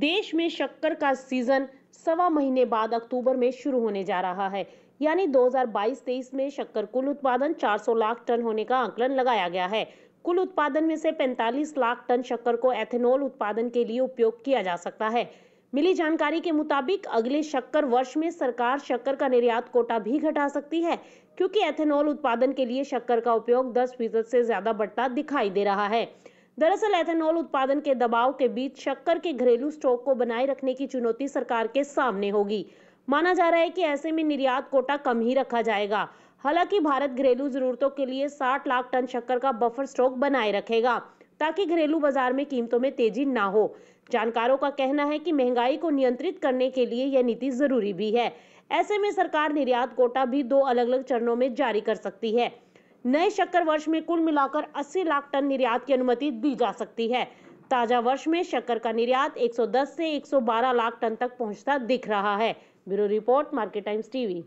देश में शक्कर का सीजन सवा महीने बाद अक्टूबर में शुरू होने जा रहा है यानी 2022-23 में शक्कर कुल उत्पादन 400 लाख टन होने का आंकलन लगाया गया है कुल उत्पादन में से 45 लाख टन शक्कर को एथेनॉल उत्पादन के लिए उपयोग किया जा सकता है मिली जानकारी के मुताबिक अगले शक्कर वर्ष में सरकार शक्कर का निर्यात कोटा भी घटा सकती है क्योंकि एथेनॉल उत्पादन के लिए शक्कर का उपयोग 10 फीसद से ज्यादा बढ़ता दिखाई दे रहा है दरअसल एथेनॉल उत्पादन के दबाव के बीच शक्कर के घरेलू स्टॉक को बनाए रखने की चुनौती सरकार के सामने होगी माना जा रहा है कि ऐसे में निर्यात कोटा कम ही रखा जाएगा हालांकि भारत घरेलू जरूरतों के लिए 60 लाख टन शक्कर का बफर स्टॉक बनाए रखेगा ताकि घरेलू बाजार में कीमतों में तेजी ना हो जानकारों का कहना है कि महंगाई को नियंत्रित करने के लिए यह नीति जरूरी भी है ऐसे में सरकार निर्यात कोटा भी दो अलग अलग चरणों में जारी कर सकती है नए शक्कर वर्ष में कुल मिलाकर 80 लाख टन निर्यात की अनुमति दी जा सकती है ताजा वर्ष में शक्कर का निर्यात 110 से 112 लाख टन तक पहुंचता दिख रहा है bureau report Market Times TV